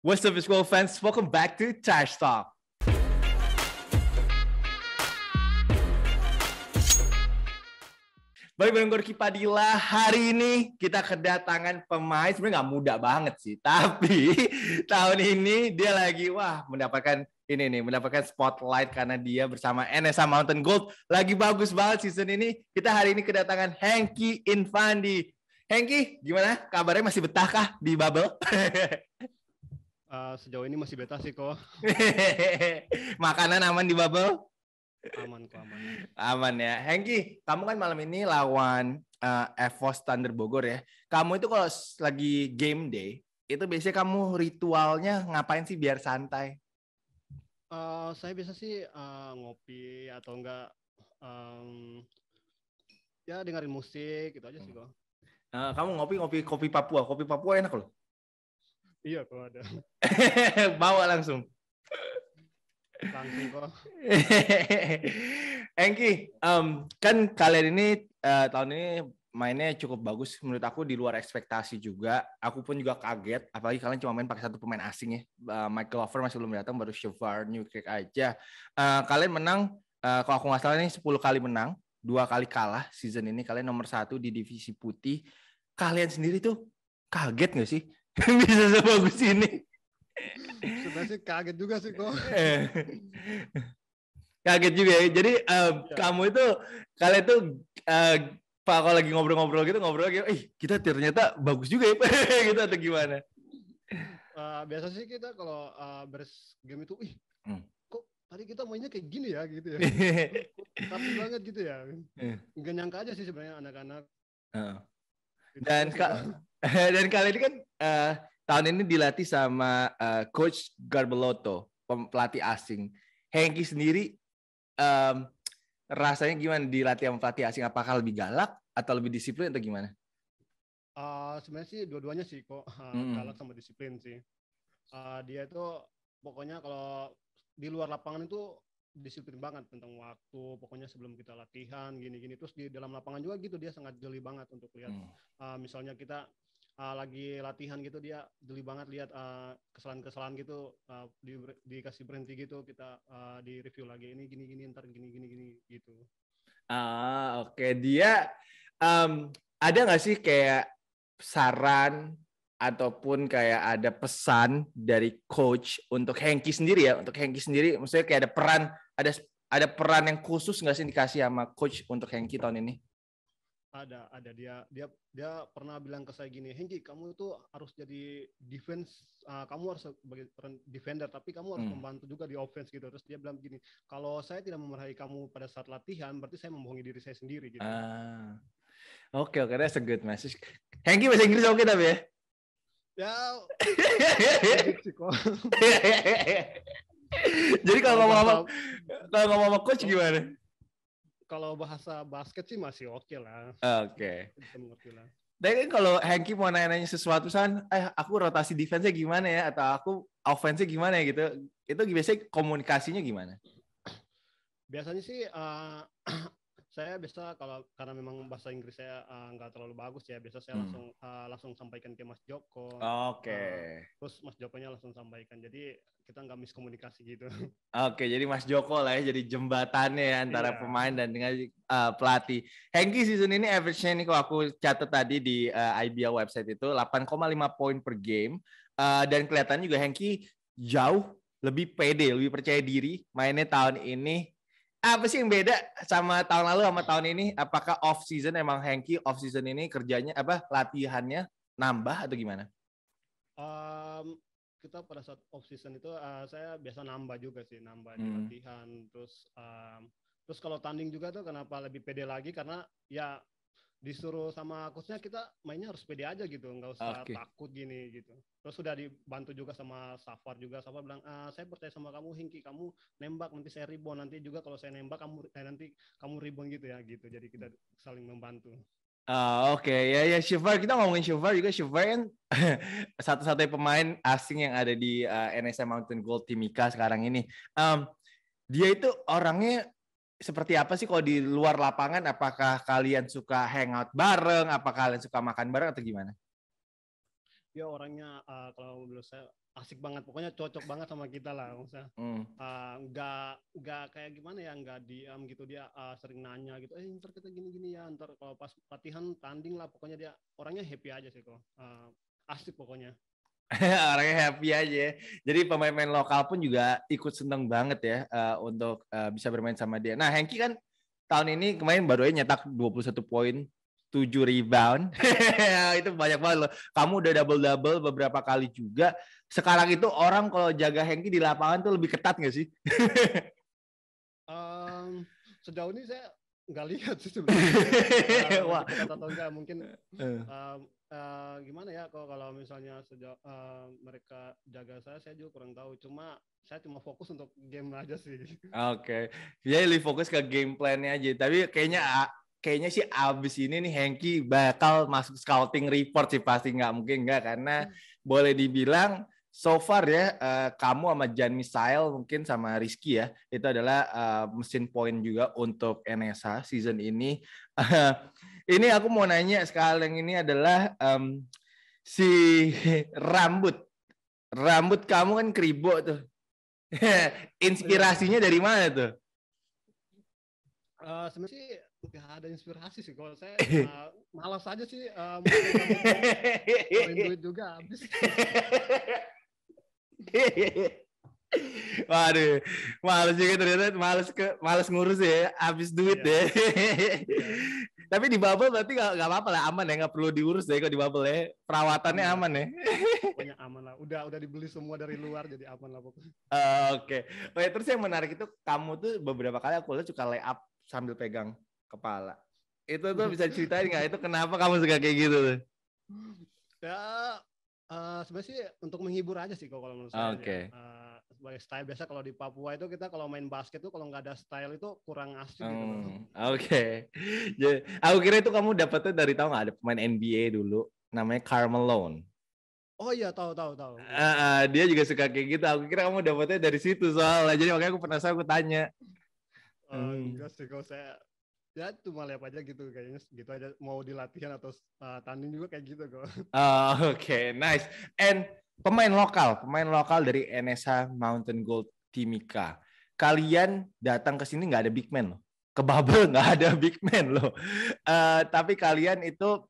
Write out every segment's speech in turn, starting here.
What's up, school fans? Welcome back to Trash Talk. Baik, bareng Gorky Padilla. Hari ini kita kedatangan pemain sebenarnya nggak muda banget sih, tapi tahun ini dia lagi wah mendapatkan ini nih mendapatkan spotlight karena dia bersama NSA Mountain Gold lagi bagus banget season ini. Kita hari ini kedatangan Hengki Infandi. Hengki, gimana? Kabarnya masih betah kah di bubble? Eh, sejauh ini masih beta sih kok. Makanan aman di bubble? Aman kok aman. Aman ya. Hengki, kamu kan malam ini lawan uh, eh, EVOS Thunder Bogor ya. Kamu itu kalau lagi game day, itu biasanya kamu ritualnya ngapain sih biar santai? Uh, saya biasa sih uh, ngopi atau enggak um, ya dengerin musik gitu aja sih hmm. kok. Uh, kamu ngopi ngopi kopi Papua, kopi Papua enak loh. Iya kalau ada. Bawa langsung. Langsung kok. Engki, um, kan kalian ini uh, tahun ini mainnya cukup bagus menurut aku di luar ekspektasi juga. Aku pun juga kaget, apalagi kalian cuma main pakai satu pemain asing ya. Uh, eh, Michael Lover masih belum datang, baru Shavar Newkirk aja. Uh, kalian menang, uh, kalau aku nggak salah ini 10 kali menang, dua kali kalah season ini. Kalian nomor satu di divisi putih. Kalian sendiri tuh kaget nggak sih bisa sebagus ini sebenarnya kaget juga sih kok kaget juga ya jadi uh, ya. kamu itu kalian itu uh, eh, pak kalau lagi ngobrol-ngobrol gitu ngobrol gitu ih kita ternyata bagus juga ya gitu atau gimana uh, biasa sih kita kalau uh, beres game itu ih hmm. kok tadi kita mainnya kayak gini ya gitu ya tapi banget gitu ya nggak nyangka aja sih sebenarnya anak-anak uh. dan kak Dan kali ini kan uh, tahun ini dilatih sama uh, coach Garbelotto, pelatih asing. Hengki sendiri um, rasanya gimana dilatih sama pelatih asing? Apakah lebih galak atau lebih disiplin atau gimana? Uh, sebenarnya sih dua-duanya sih kok hmm. galak sama disiplin sih. Uh, dia itu pokoknya kalau di luar lapangan itu disiplin banget tentang waktu, pokoknya sebelum kita latihan gini-gini. Terus di dalam lapangan juga gitu dia sangat jeli banget untuk lihat. hmm. Uh, misalnya kita uh, lagi latihan gitu dia geli banget lihat eh, kesalahan-kesalahan gitu uh, di, dikasih berhenti gitu kita uh, di review lagi ini gini gini ntar gini gini gini gitu ah oke okay. dia um, ada nggak sih kayak saran ataupun kayak ada pesan dari coach untuk Hengki sendiri ya untuk Hengki sendiri maksudnya kayak ada peran ada ada peran yang khusus nggak sih dikasih sama coach untuk Hengki tahun ini ada ada dia dia dia pernah bilang ke saya gini Hengki kamu itu harus jadi defense uh, kamu harus sebagai defender tapi kamu harus hmm. membantu juga di offense gitu terus dia bilang begini kalau saya tidak memerhati kamu pada saat latihan berarti saya membohongi diri saya sendiri gitu ah. oke okay, oke okay. that's a good message Hengki bahasa Inggris oke okay, tapi ya ya jadi kalau ngomong ngomong kalau ngomong ngomong coach gimana kalau bahasa basket sih masih oke okay lah. Oke. Okay. Tapi kan kalau Hengki mau nanya-nanya sesuatu san, eh aku rotasi defense-nya gimana ya atau aku offense-nya gimana ya gitu. Itu biasanya komunikasinya gimana? Biasanya sih uh, saya biasa kalau karena memang bahasa Inggris saya eh, nggak uh, terlalu bagus ya, biasa saya hmm. langsung uh, langsung sampaikan ke Mas Joko. Oke. Okay. Uh, eh, terus Mas Jokonya langsung sampaikan. Jadi kita nggak miskomunikasi gitu. Oke, okay, jadi Mas Joko lah ya jadi jembatannya ya, antara yeah. pemain dan dengan uh, pelatih. Hengki season ini average-nya nih kalau aku catat tadi di uh, IBA website itu 8,5 poin per game. Uh, dan kelihatannya juga Hengki jauh lebih pede, lebih percaya diri mainnya tahun ini apa sih yang beda sama tahun lalu sama tahun ini? Apakah off season emang Hengki off season ini kerjanya apa latihannya nambah atau gimana? Um, kita pada saat off season itu uh, saya biasa nambah juga sih, nambah hmm. latihan terus um, terus kalau tanding juga tuh kenapa lebih pede lagi karena ya disuruh sama coachnya kita mainnya harus pede aja gitu nggak usah okay. takut gini gitu terus sudah dibantu juga sama Safar juga Safar bilang ah, saya percaya sama kamu Hinki kamu nembak nanti saya rebound nanti juga kalau saya nembak kamu eh, nanti kamu rebound gitu ya gitu jadi kita saling membantu Ah, oke. Okay. Ya, ya Shufar. Kita ngomongin Shufar juga. Shufar kan satu-satunya pemain asing yang ada di uh, eh, NSM Mountain Gold Timika sekarang ini. Um, dia itu orangnya seperti apa sih kalau di luar lapangan? Apakah kalian suka hangout bareng? Apakah kalian suka makan bareng atau gimana? Ya orangnya uh, kalau menurut saya asik banget, pokoknya cocok banget sama kita lah. Maksudnya hmm. uh, nggak nggak kayak gimana ya, nggak diam gitu dia uh, sering nanya gitu. Eh ntar kita gini-gini ya, ntar kalau pas latihan tanding lah, pokoknya dia orangnya happy aja sih kok. Uh, asik pokoknya. orangnya happy aja. Ya. Jadi pemain-pemain lokal pun juga ikut seneng banget ya uh, untuk uh, bisa bermain sama dia. Nah, Hengki kan tahun ini kemarin baru aja nyetak 21 poin, 7 rebound. itu banyak banget loh. Kamu udah double-double beberapa kali juga. Sekarang itu orang kalau jaga Hengki di lapangan tuh lebih ketat gak sih? um, sejauh ini saya nggak lihat sih sebenarnya. Wah. Atau enggak mungkin um, Eh, gimana ya kalau kalau misalnya sejauh uh, mereka jaga saya saya juga kurang tahu cuma saya cuma fokus untuk game aja sih oke okay. Ya, jadi lebih fokus ke game plannya aja tapi kayaknya kayaknya sih abis ini nih Hengki bakal masuk scouting report sih pasti nggak mungkin nggak karena hmm. boleh dibilang so far ya uh, kamu sama Jan Misael mungkin sama Rizky ya itu adalah uh, mesin poin juga untuk NSA season ini ini aku mau nanya sekarang ini adalah um, si rambut. Rambut kamu kan keribut tuh. Inspirasinya dari mana tuh? Uh, sebenarnya nggak ada inspirasi sih kalau saya uh, malas aja sih uh, duit juga habis Waduh, males juga ternyata males ke males ngurus ya, habis duit yeah. Ya. Iya. deh. Tapi di bubble berarti nggak apa-apa lah, aman ya, nggak perlu diurus deh kalau di bubble ya. Perawatannya aman, aman ya. Pokoknya aman lah. Udah udah dibeli semua dari luar jadi aman lah pokoknya. Uh, Oke. Okay. terus yang menarik itu kamu tuh beberapa kali aku lihat suka lay up sambil pegang kepala. Itu tuh bisa ceritain nggak? Itu kenapa kamu suka kayak gitu tuh? Ya, uh, sebenarnya sih untuk menghibur aja sih kalau menurut okay. saya. Ah, ya. Oke. Uh, sebagai style biasa kalau di Papua itu kita kalau main basket tuh kalau nggak ada style itu kurang asli gitu, hmm, gitu. Oke. Okay. Jadi aku kira itu kamu dapetnya dari tahu nggak ada pemain NBA dulu namanya Carmelo. Oh iya tahu tahu tahu. Uh, uh, dia juga suka kayak gitu. Aku kira kamu dapetnya dari situ soalnya. Jadi makanya aku penasaran aku tanya. Uh, hmm. enggak sih kalau saya ya cuma lihat aja gitu kayaknya gitu aja mau dilatihan atau uh, tanding juga kayak gitu kok. Uh, Oke okay, nice. And pemain lokal, pemain lokal dari NSA Mountain Gold Timika. Kalian datang ke sini nggak ada big man loh. Ke bubble nggak ada big man loh. Uh, tapi kalian itu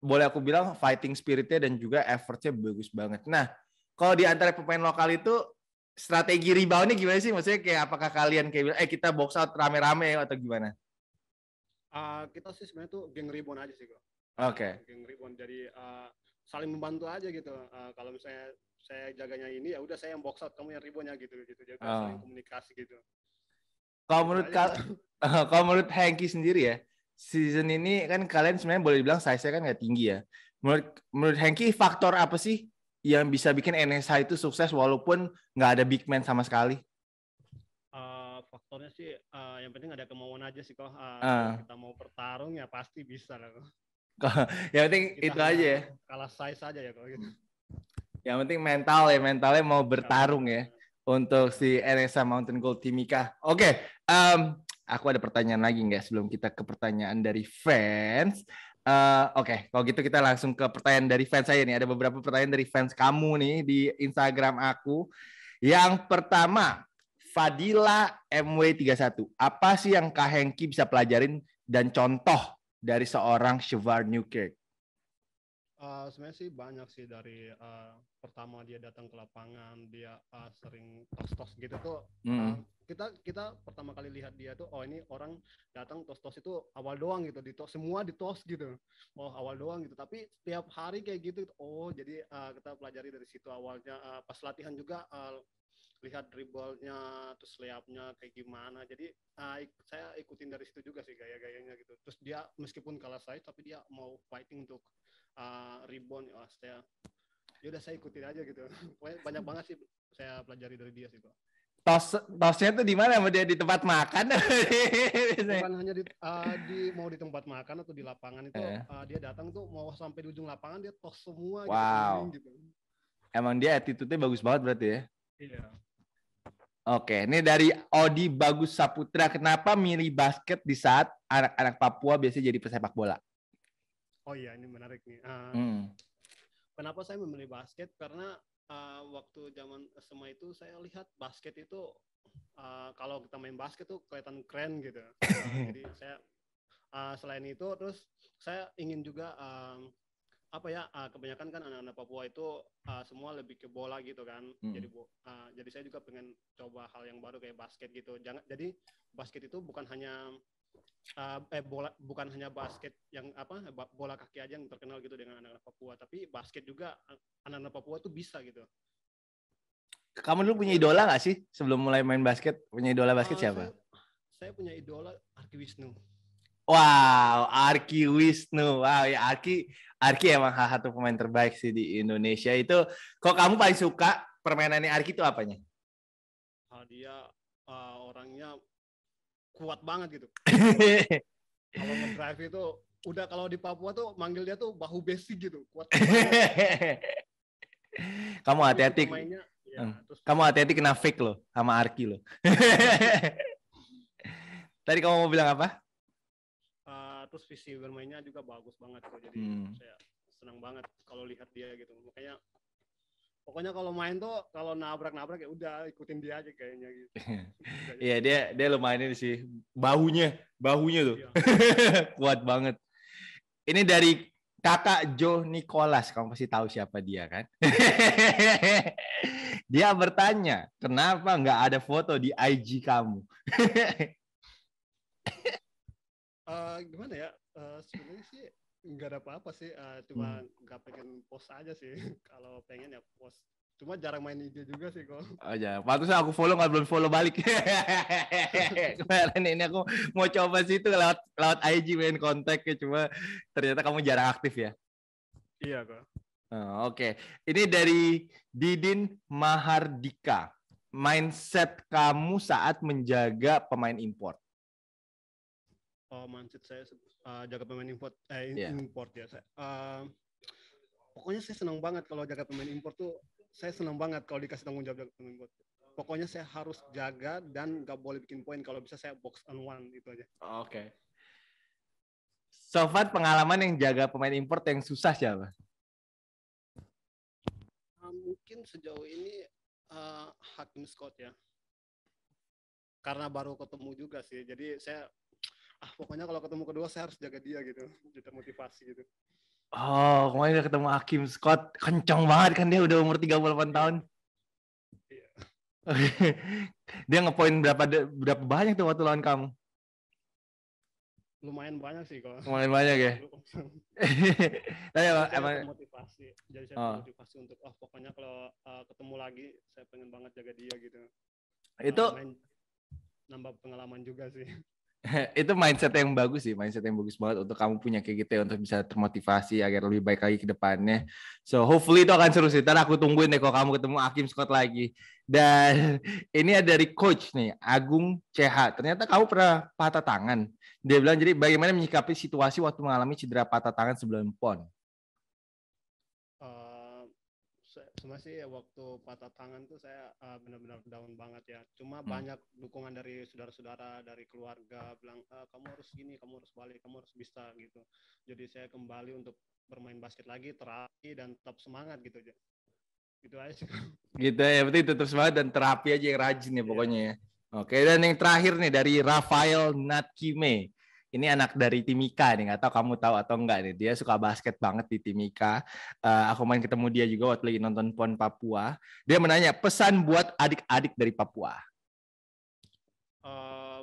boleh aku bilang fighting spiritnya dan juga effortnya bagus banget. Nah, kalau di antara pemain lokal itu strategi reboundnya gimana sih? Maksudnya kayak apakah kalian kayak eh kita box out rame-rame atau gimana? Uh, kita sih sebenarnya tuh geng rebound aja sih, Bro. Oke. Okay. Geng rebound jadi uh, eh, saling membantu aja gitu uh, kalau misalnya saya jaganya ini ya udah saya yang box out kamu yang ribonya gitu gitu jadi uh. saling komunikasi gitu kalau menurut gitu kal kalau menurut Hanky sendiri ya season ini kan kalian sebenarnya boleh dibilang size nya kan nggak tinggi ya menurut menurut Hanky faktor apa sih yang bisa bikin NSA itu sukses walaupun nggak ada big man sama sekali uh, faktornya sih uh, yang penting ada kemauan aja sih kok uh, uh. kita mau bertarung ya pasti bisa lah yang penting Kita itu aja ya. Kalah size aja ya kalau gitu. Yang penting mental ya, mentalnya mau bertarung ya untuk si NSA Mountain Gold Timika. Oke, okay, um, aku ada pertanyaan lagi nggak sebelum kita ke pertanyaan dari fans. Uh, Oke, okay. kalau gitu kita langsung ke pertanyaan dari fans saya nih. Ada beberapa pertanyaan dari fans kamu nih di Instagram aku. Yang pertama, Fadila MW31. Apa sih yang Kak Hengki bisa pelajarin dan contoh dari seorang Shivar Newkirk? Uh, sebenarnya sih banyak sih dari uh, pertama dia datang ke lapangan dia uh, sering tos-tos gitu tuh mm. kita kita pertama kali lihat dia tuh oh ini orang datang tos-tos itu awal doang gitu di semua di tos gitu oh awal doang gitu tapi setiap hari kayak gitu oh jadi uh, kita pelajari dari situ awalnya uh, pas latihan juga uh, lihat dribblenya terus layupnya kayak gimana jadi uh, ik saya ikutin dari situ juga sih gaya-gayanya gitu terus dia meskipun kalah saya tapi dia mau fighting untuk uh, rebound ya saya ya udah saya ikutin aja gitu banyak banget sih saya pelajari dari dia sih pak tos tosnya tuh di mana mau dia di tempat makan bukan hanya di, uh, di mau di tempat makan atau di lapangan itu yeah. Eh. uh, dia datang tuh mau sampai di ujung lapangan dia tos semua gitu. wow. gitu, gitu. emang dia attitude-nya bagus banget berarti ya iya yeah. Oke, ini dari Odi Bagus Saputra. Kenapa milih basket di saat anak-anak Papua biasanya jadi pesepak bola? Oh iya, ini menarik nih. Uh, hmm. Kenapa saya memilih basket? Karena uh, waktu zaman SMA itu saya lihat basket itu uh, kalau kita main basket tuh kelihatan keren gitu. Uh, jadi saya uh, selain itu terus saya ingin juga uh, apa ya uh, kebanyakan kan anak-anak Papua itu uh, semua lebih ke bola gitu kan hmm. jadi uh, jadi saya juga pengen coba hal yang baru kayak basket gitu jangan jadi basket itu bukan hanya uh, eh bola bukan hanya basket yang apa bola kaki aja yang terkenal gitu dengan anak-anak Papua tapi basket juga anak-anak Papua tuh bisa gitu kamu dulu punya idola gak sih sebelum mulai main basket punya idola basket uh, siapa saya, saya punya idola Arki Wisnu Wow, Arki Wisnu. Wow, ya Arki Arki emang salah satu pemain terbaik sih di Indonesia. Itu kok kamu paling suka permainannya Arki itu apanya? Ah, dia uh, orangnya kuat banget gitu. kalau nge-drive itu udah kalau di Papua tuh manggil dia tuh bahu besi gitu, kuat. Kamu hati-hati. Ya, hmm. Kamu hati-hati kena fake loh sama Arki loh. Tadi kamu mau bilang apa? terus visi bermainnya juga bagus banget kok jadi hmm. saya senang banget kalau lihat dia gitu makanya pokoknya kalau main tuh kalau nabrak-nabrak ya udah ikutin dia aja kayaknya gitu. Iya dia dia lumayan ini sih bahunya bahunya tuh iya. kuat banget. Ini dari kakak Jo Nicholas kamu pasti tahu siapa dia kan? dia bertanya kenapa nggak ada foto di IG kamu? Eh, gimana ya uh, sebenarnya sih nggak ada apa-apa sih uh, cuma hmm. nggak hmm. pengen post aja sih kalau pengen ya post cuma jarang main IG juga sih kok. Oh ya, aku follow nggak belum follow balik. Kemarin ini aku mau coba sih itu lewat lewat IG main kontak ya, cuma ternyata kamu jarang aktif ya. Iya kok. Uh, Oke, okay. ini dari Didin Mahardika. Mindset kamu saat menjaga pemain import uh, mindset saya uh, jaga pemain import eh yeah. import ya saya, uh, pokoknya saya senang banget kalau jaga pemain import tuh saya senang banget kalau dikasih tanggung jawab jaga pemain import pokoknya saya harus jaga dan gak boleh bikin poin kalau bisa saya box on one itu aja oke okay. Sofat pengalaman yang jaga pemain import yang susah siapa? Uh, mungkin sejauh ini uh, Hakim Scott ya karena baru ketemu juga sih. Jadi saya ah pokoknya kalau ketemu kedua saya harus jaga dia gitu jadi motivasi gitu oh kemarin udah ketemu Hakim Scott kencang banget kan dia udah umur 38 tahun iya. dia ngepoin berapa berapa banyak tuh waktu lawan kamu lumayan banyak sih kalau lumayan banyak ya tapi emang, emang motivasi jadi saya oh. motivasi untuk oh pokoknya kalau uh, ketemu lagi saya pengen banget jaga dia gitu itu nambah pengalaman juga sih itu mindset yang bagus sih, mindset yang bagus banget untuk kamu punya kayak gitu ya, untuk bisa termotivasi agar lebih baik lagi ke depannya. So hopefully itu akan seru sih. Ntar aku tungguin deh kalau kamu ketemu Akim Scott lagi. Dan ini ada dari coach nih, Agung CH. Ternyata kamu pernah patah tangan. Dia bilang jadi bagaimana menyikapi situasi waktu mengalami cedera patah tangan sebelum pon. cuma sih waktu patah tangan tuh saya uh, benar-benar down banget ya cuma hmm. banyak dukungan dari saudara-saudara dari keluarga bilang eh, kamu harus gini kamu harus balik kamu harus bisa gitu jadi saya kembali untuk bermain basket lagi terapi dan tetap semangat gitu aja gitu aja sih gitu ya berarti itu tetap semangat dan terapi aja yang rajin ya iya. pokoknya yeah. ya oke dan yang terakhir nih dari Rafael Natkime ini anak dari Timika nih, nggak tahu kamu tahu atau enggak nih. Dia suka basket banget di Timika. Uh, eh, aku main ketemu dia juga waktu lagi nonton PON Papua. Dia menanya pesan buat adik-adik dari Papua. Uh,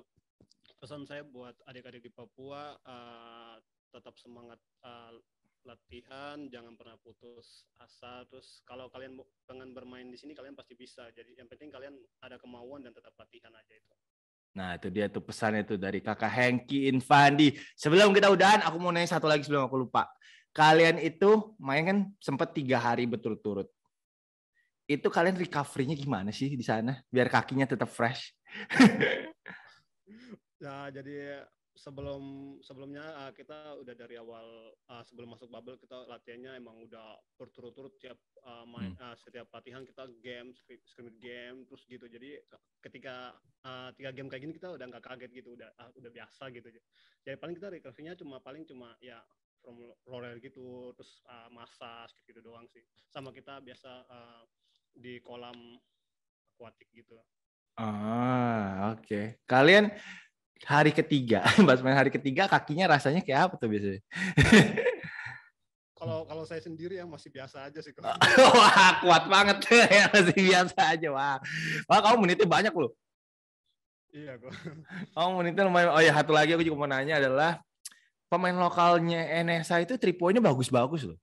pesan saya buat adik-adik di Papua uh, tetap semangat uh, latihan, jangan pernah putus asa. Terus kalau kalian pengen bermain di sini kalian pasti bisa. Jadi yang penting kalian ada kemauan dan tetap latihan aja itu. Nah, itu dia tuh pesannya tuh dari kakak Hengki Infandi. Sebelum kita udahan, aku mau nanya satu lagi sebelum aku lupa. Kalian itu main kan sempat tiga hari berturut-turut. Itu kalian recovery-nya gimana sih di sana? Biar kakinya tetap fresh. ya, jadi sebelum sebelumnya uh, kita udah dari awal uh, sebelum masuk bubble kita latihannya emang udah berturut-turut tiap uh, main hmm. uh, setiap latihan kita game scrimmage game terus gitu jadi ketika uh, tiga game kayak gini kita udah nggak kaget gitu udah uh, udah biasa gitu jadi paling kita recovery-nya cuma paling cuma ya from L'Oreal gitu terus uh, massage gitu doang sih sama kita biasa uh, di kolam akuatik gitu ah oke okay. kalian hari ketiga pas main hari ketiga kakinya rasanya kayak apa tuh biasanya kalau kalau saya sendiri ya masih biasa aja sih kalau wah kuat banget ya masih biasa aja wah wah kamu menitnya banyak loh iya kok kamu menitnya lumayan oh ya satu lagi aku juga mau nanya adalah pemain lokalnya NSA itu tripoinnya bagus-bagus loh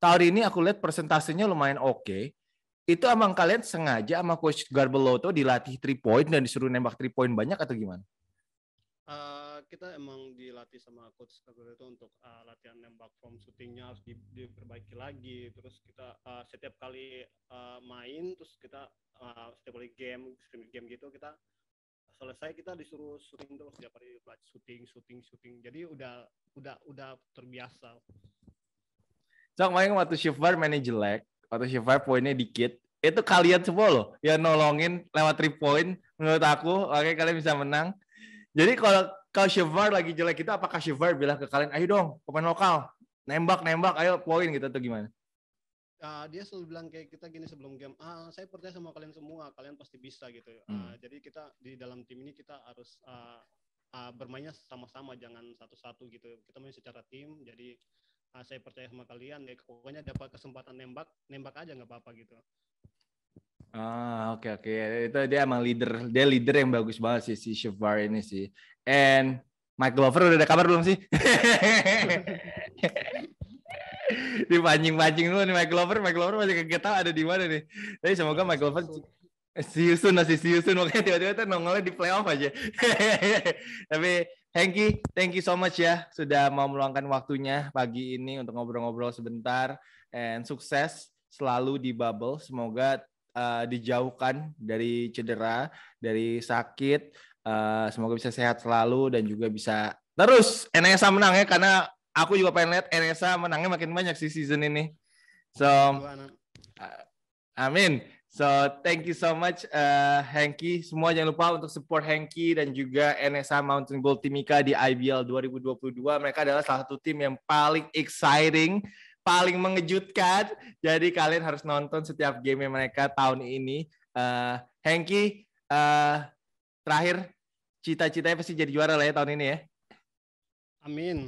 tahun ini aku lihat persentasenya lumayan oke okay itu emang kalian sengaja sama coach Garbeloto dilatih tripoin dan disuruh nembak tripoin banyak atau gimana? kita emang dilatih sama coach Kabel itu untuk uh, latihan nembak form shootingnya harus di, diperbaiki lagi terus kita uh, setiap kali uh, main terus kita uh, setiap kali game game gitu kita selesai kita disuruh shooting terus setiap hari belajar shooting shooting shooting jadi udah udah udah terbiasa Cok, main waktu shiver mainnya jelek, waktu shiver poinnya dikit, itu kalian semua loh yang nolongin lewat three point menurut aku oke kalian bisa menang jadi kalau kalau Shevar lagi jelek kita, gitu, apakah Shevar bilang ke kalian ayo dong pemain lokal nembak nembak ayo poin gitu atau gimana uh, dia selalu bilang kayak kita gini sebelum game ah saya percaya sama kalian semua kalian pasti bisa gitu ah, hmm. uh, jadi kita di dalam tim ini kita harus uh, uh, bermainnya sama-sama jangan satu-satu gitu kita main secara tim jadi uh, saya percaya sama kalian ya pokoknya dapat kesempatan nembak nembak aja nggak apa-apa gitu Ah, oke okay, oke. Okay. Itu dia emang leader, dia leader yang bagus banget sih si Shavar ini sih. And Mike Glover udah ada kabar belum sih? di pancing pancing dulu nih Mike Glover, Mike Glover masih kaget tahu ada di mana nih. Tapi semoga Mike Glover see you soon si see you soon. tiba-tiba tuh nongolnya di playoff aja. Tapi Thank you thank you so much ya sudah mau meluangkan waktunya pagi ini untuk ngobrol-ngobrol sebentar and sukses selalu di bubble. Semoga uh, dijauhkan dari cedera, dari sakit. Uh, semoga bisa sehat selalu dan juga bisa terus NSA e menang ya karena aku juga pengen lihat NSA e menangnya makin banyak sih season ini. So, uh, amin. So, thank you so much uh, Semua jangan lupa untuk support Hanky dan juga NSA e Mountain Gold Timika di IBL 2022. Mereka adalah salah satu tim yang paling exciting paling mengejutkan. Jadi kalian harus nonton setiap game mereka tahun ini. Uh, Hengki, uh, terakhir cita-citanya pasti jadi juara lah ya tahun ini ya. Amin.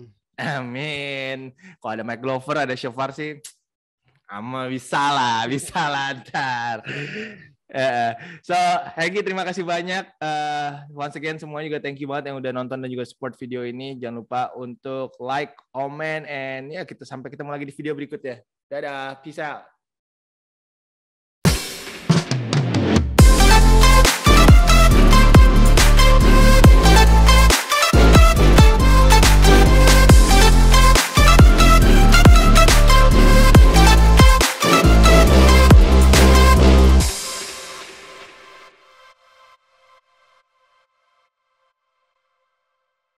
Amin. Kalau ada Mike Glover, ada Shofar sih, ama bisa lah, bisa lah ntar. Yeah. so Hengki terima kasih banyak. Uh, once again semuanya juga thank you banget yang udah nonton dan juga support video ini. Jangan lupa untuk like, comment, and ya kita sampai ketemu lagi di video berikutnya. Dadah, peace out.